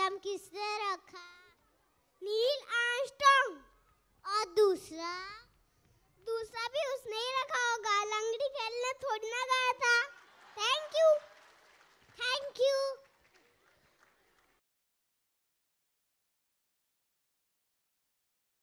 দাম কি সে রাখা নীল আংস্ট্রম আর दूसरा दूसरा